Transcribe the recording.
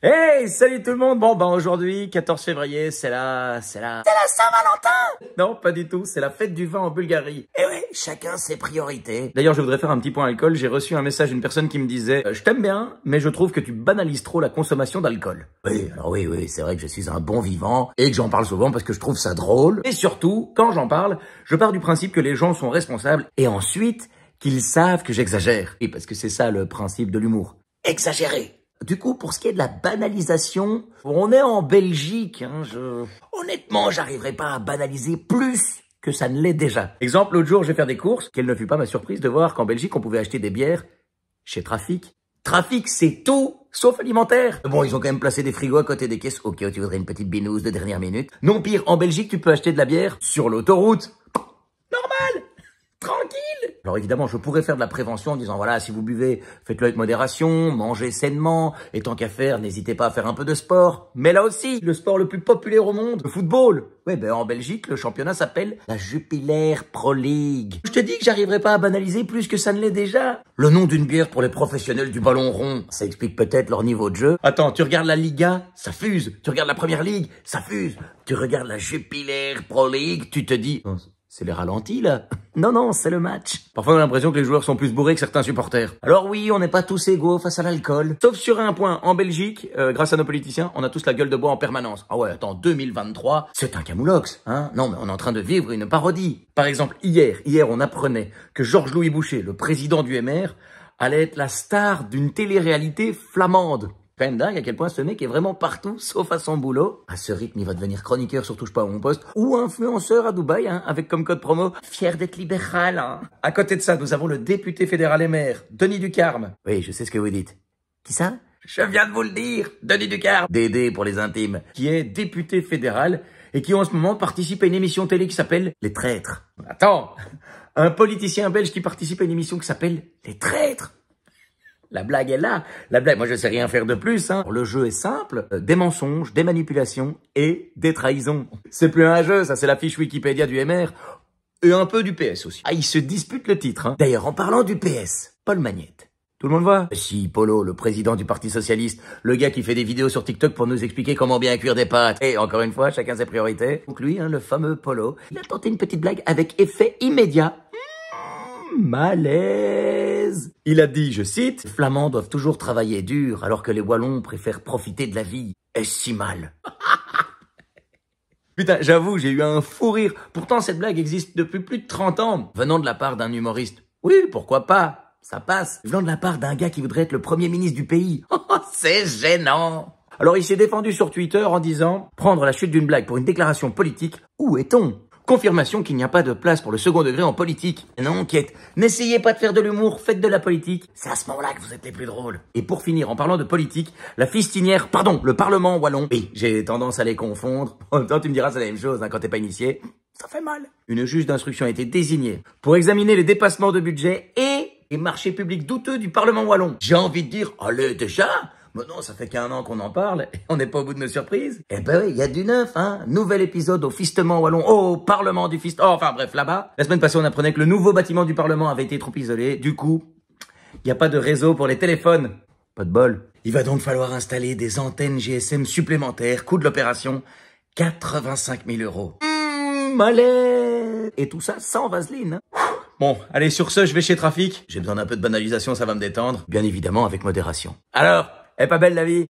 Hey, salut tout le monde Bon, bah ben aujourd'hui, 14 février, c'est là, c'est là. C'est la Saint-Valentin Non, pas du tout, c'est la fête du vin en Bulgarie. Eh oui, chacun ses priorités. D'ailleurs, je voudrais faire un petit point alcool. J'ai reçu un message d'une personne qui me disait euh, Je t'aime bien, mais je trouve que tu banalises trop la consommation d'alcool. » Oui, alors oui, oui, c'est vrai que je suis un bon vivant et que j'en parle souvent parce que je trouve ça drôle. Et surtout, quand j'en parle, je pars du principe que les gens sont responsables et ensuite qu'ils savent que j'exagère. Et parce que c'est ça le principe de l'humour. Exagérer du coup, pour ce qui est de la banalisation, on est en Belgique. Hein, je... Honnêtement, j'arriverai pas à banaliser plus que ça ne l'est déjà. Exemple, l'autre jour, je vais faire des courses. Quelle ne fut pas ma surprise de voir qu'en Belgique, on pouvait acheter des bières chez Trafic. Trafic, c'est tout sauf alimentaire. Bon, ils ont quand même placé des frigos à côté des caisses. Ok, tu voudrais une petite binouse de dernière minute. Non pire, en Belgique, tu peux acheter de la bière sur l'autoroute. Normal Tranquille alors évidemment, je pourrais faire de la prévention en disant, voilà, si vous buvez, faites-le avec modération, mangez sainement, et tant qu'à faire, n'hésitez pas à faire un peu de sport. Mais là aussi, le sport le plus populaire au monde, le football. Ouais, ben en Belgique, le championnat s'appelle la Jupiler Pro League. Je te dis que j'arriverai pas à banaliser plus que ça ne l'est déjà. Le nom d'une bière pour les professionnels du ballon rond, ça explique peut-être leur niveau de jeu. Attends, tu regardes la Liga, ça fuse. Tu regardes la Première Ligue, ça fuse. Tu regardes la Jupiler Pro League, tu te dis, oh, c'est les ralentis là. Non, non, c'est le match. Parfois, on a l'impression que les joueurs sont plus bourrés que certains supporters. Alors oui, on n'est pas tous égaux face à l'alcool. Sauf sur un point, en Belgique, euh, grâce à nos politiciens, on a tous la gueule de bois en permanence. Ah ouais, attends, 2023, c'est un camoulox, hein Non, mais on est en train de vivre une parodie. Par exemple, hier, hier, on apprenait que Georges-Louis Boucher, le président du MR, allait être la star d'une télé-réalité flamande quand dingue à quel point ce mec est vraiment partout, sauf à son boulot. À ce rythme, il va devenir chroniqueur sur Touche pas à mon poste, ou influenceur à Dubaï, hein, avec comme code promo « Fier d'être libéral hein. À côté de ça, nous avons le député fédéral et maire, Denis Ducarme. Oui, je sais ce que vous dites. Qui ça Je viens de vous le dire, Denis Ducarme Dédé pour les intimes, qui est député fédéral et qui en ce moment participe à une émission télé qui s'appelle « Les traîtres ». Attends un politicien belge qui participe à une émission qui s'appelle Les Traîtres. La blague est là. La blague, moi je sais rien faire de plus. Hein. Le jeu est simple. Euh, des mensonges, des manipulations et des trahisons. C'est plus un jeu, ça c'est la fiche Wikipédia du MR. Et un peu du PS aussi. Ah, ils se disputent le titre. Hein. D'ailleurs, en parlant du PS, Paul Magnette. Tout le monde voit Si, Polo, le président du Parti Socialiste, le gars qui fait des vidéos sur TikTok pour nous expliquer comment bien cuire des pâtes. Et encore une fois, chacun ses priorités. Donc lui, hein, le fameux Polo, il a tenté une petite blague avec effet immédiat. Mmh, malaise il a dit, je cite, Les Flamands doivent toujours travailler dur alors que les Wallons préfèrent profiter de la vie. Est-ce si mal Putain, j'avoue, j'ai eu un fou rire. Pourtant, cette blague existe depuis plus de 30 ans, venant de la part d'un humoriste. Oui, pourquoi pas Ça passe. Venant de la part d'un gars qui voudrait être le premier ministre du pays. Oh, c'est gênant alors il s'est défendu sur Twitter en disant ⁇ Prendre la chute d'une blague pour une déclaration politique, où est-on ?⁇ Confirmation qu'il n'y a pas de place pour le second degré en politique. Non, enquête. N'essayez pas de faire de l'humour, faites de la politique. C'est à ce moment-là que vous êtes les plus drôles. Et pour finir, en parlant de politique, la fistinière, pardon, le Parlement wallon. Oui, j'ai tendance à les confondre. En même temps, tu me diras c'est la même chose hein, quand t'es pas initié. Ça fait mal. Une juge d'instruction a été désignée pour examiner les dépassements de budget et les marchés publics douteux du Parlement wallon. J'ai envie de dire, allez oh, déjà, Bon non, ça fait qu'un an qu'on en parle, on n'est pas au bout de nos surprises. Eh ben oui, il y a du neuf, hein. Nouvel épisode au fistement wallon, au parlement du fist, enfin bref, là-bas. La semaine passée, on apprenait que le nouveau bâtiment du parlement avait été trop isolé. Du coup, il n'y a pas de réseau pour les téléphones. Pas de bol. Il va donc falloir installer des antennes GSM supplémentaires. Coût de l'opération, 85 000 euros. Mmh, Et tout ça sans vaseline. Hein. Bon, allez, sur ce, je vais chez Trafic. J'ai besoin d'un peu de banalisation, ça va me détendre. Bien évidemment, avec modération. Alors, est eh, pas belle la vie